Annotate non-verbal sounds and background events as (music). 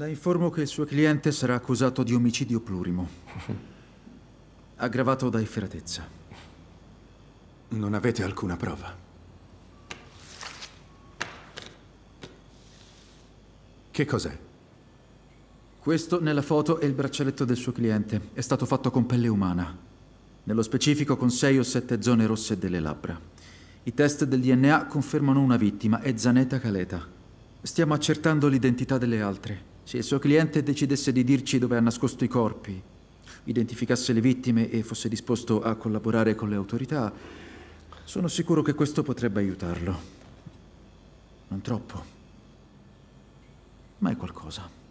La informo che il suo cliente sarà accusato di omicidio plurimo, (laughs) aggravato da efferatezza. Non avete alcuna prova. Che cos'è? Questo nella foto è il braccialetto del suo cliente. È stato fatto con pelle umana. Nello specifico con sei o sette zone rosse delle labbra. I test del DNA confermano una vittima, è Zaneta Caleta. Stiamo accertando l'identità delle altre. Se il suo cliente decidesse di dirci dove ha nascosto i corpi, identificasse le vittime e fosse disposto a collaborare con le autorità, sono sicuro che questo potrebbe aiutarlo. Non troppo, ma è qualcosa.